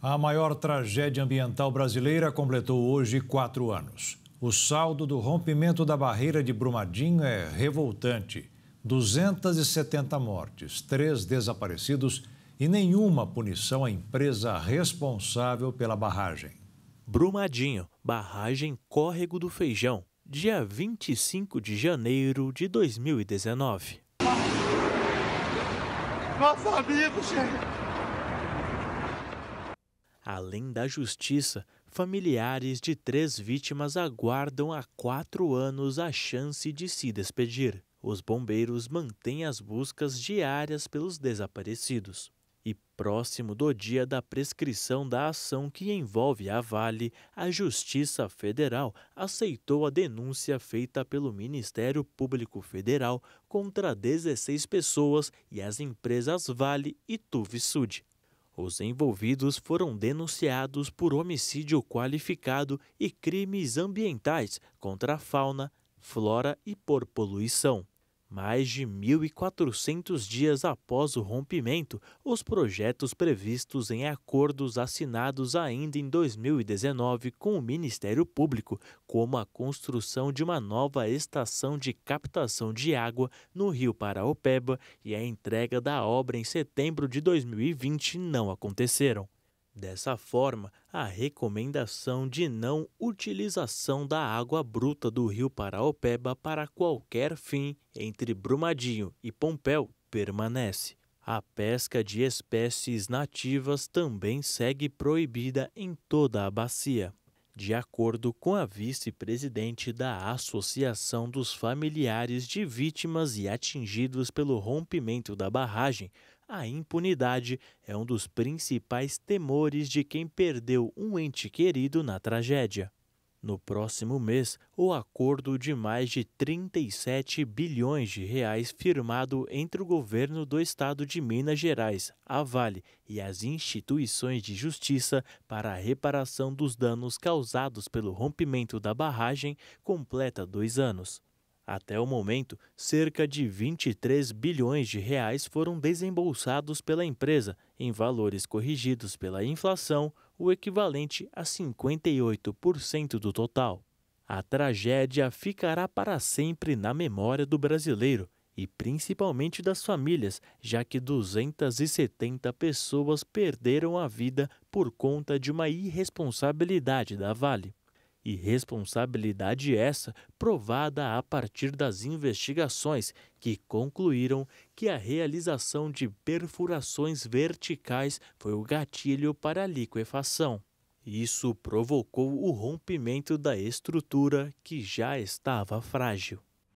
A maior tragédia ambiental brasileira completou hoje quatro anos. O saldo do rompimento da barreira de Brumadinho é revoltante: 270 mortes, três desaparecidos e nenhuma punição à empresa responsável pela barragem. Brumadinho, barragem Córrego do Feijão, dia 25 de janeiro de 2019. Nossa amigo, chefe. Além da justiça, familiares de três vítimas aguardam há quatro anos a chance de se despedir. Os bombeiros mantêm as buscas diárias pelos desaparecidos. E próximo do dia da prescrição da ação que envolve a Vale, a Justiça Federal aceitou a denúncia feita pelo Ministério Público Federal contra 16 pessoas e as empresas Vale e Tuvisud. Os envolvidos foram denunciados por homicídio qualificado e crimes ambientais contra a fauna, flora e por poluição. Mais de 1.400 dias após o rompimento, os projetos previstos em acordos assinados ainda em 2019 com o Ministério Público, como a construção de uma nova estação de captação de água no Rio Paraopeba e a entrega da obra em setembro de 2020, não aconteceram. Dessa forma, a recomendação de não utilização da água bruta do rio Paraopeba para qualquer fim entre Brumadinho e Pompéu permanece. A pesca de espécies nativas também segue proibida em toda a bacia de acordo com a vice-presidente da Associação dos Familiares de Vítimas e Atingidos pelo Rompimento da Barragem, a impunidade é um dos principais temores de quem perdeu um ente querido na tragédia. No próximo mês, o acordo de mais de 37 bilhões de reais firmado entre o governo do estado de Minas Gerais, a Vale e as instituições de justiça para a reparação dos danos causados pelo rompimento da barragem completa dois anos. Até o momento, cerca de 23 bilhões de reais foram desembolsados pela empresa em valores corrigidos pela inflação, o equivalente a 58% do total. A tragédia ficará para sempre na memória do brasileiro e principalmente das famílias, já que 270 pessoas perderam a vida por conta de uma irresponsabilidade da Vale. E responsabilidade essa provada a partir das investigações que concluíram que a realização de perfurações verticais foi o gatilho para a liquefação. Isso provocou o rompimento da estrutura que já estava frágil.